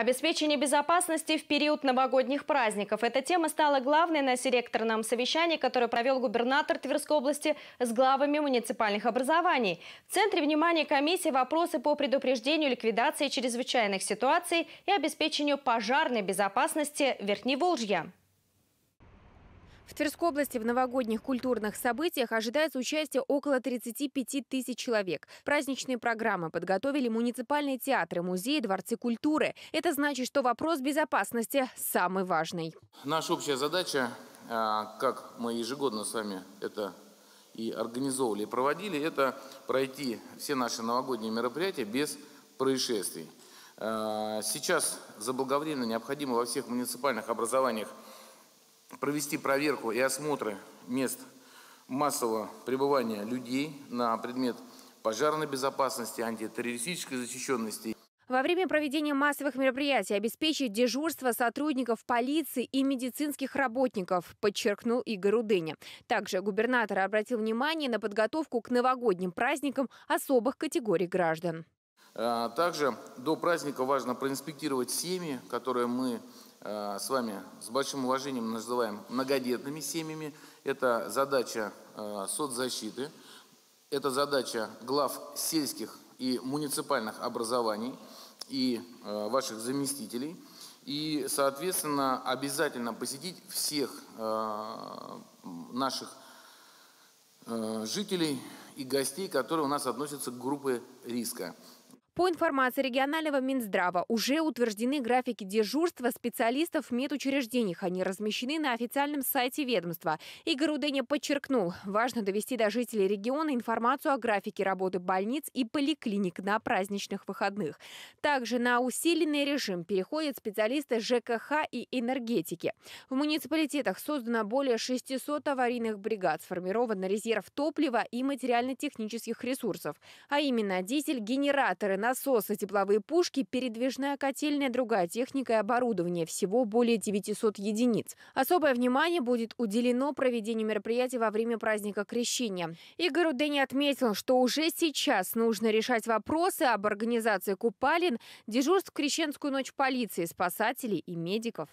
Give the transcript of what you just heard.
Обеспечение безопасности в период новогодних праздников. Эта тема стала главной на селекторном совещании, которое провел губернатор Тверской области с главами муниципальных образований. В центре внимания комиссии вопросы по предупреждению ликвидации чрезвычайных ситуаций и обеспечению пожарной безопасности Верхневолжья. В Тверской области в новогодних культурных событиях ожидается участие около 35 тысяч человек. Праздничные программы подготовили муниципальные театры, музеи, дворцы культуры. Это значит, что вопрос безопасности самый важный. Наша общая задача, а, как мы ежегодно с вами это и организовывали, и проводили, это пройти все наши новогодние мероприятия без происшествий. А, сейчас заблаговременно необходимо во всех муниципальных образованиях провести проверку и осмотры мест массового пребывания людей на предмет пожарной безопасности, антитеррористической защищенности. Во время проведения массовых мероприятий обеспечить дежурство сотрудников полиции и медицинских работников, подчеркнул Игорь Рудыня. Также губернатор обратил внимание на подготовку к новогодним праздникам особых категорий граждан. А, также до праздника важно проинспектировать семьи, которые мы Э, с вами с большим уважением называем многодетными семьями. Это задача э, соцзащиты, это задача глав сельских и муниципальных образований и э, ваших заместителей. И, соответственно, обязательно посетить всех наших жителей и гостей, которые у нас относятся к группе риска. По информации регионального Минздрава, уже утверждены графики дежурства специалистов в медучреждениях. Они размещены на официальном сайте ведомства. Игорь Уденя подчеркнул, важно довести до жителей региона информацию о графике работы больниц и поликлиник на праздничных выходных. Также на усиленный режим переходят специалисты ЖКХ и энергетики. В муниципалитетах создано более 600 аварийных бригад, сформирован резерв топлива и материально-технических ресурсов, а именно дизель, генераторы на насосы, тепловые пушки, передвижная котельная, другая техника и оборудование. Всего более 900 единиц. Особое внимание будет уделено проведению мероприятий во время праздника Крещения. Игорь Удени отметил, что уже сейчас нужно решать вопросы об организации купалин, дежурств в Крещенскую ночь полиции, спасателей и медиков.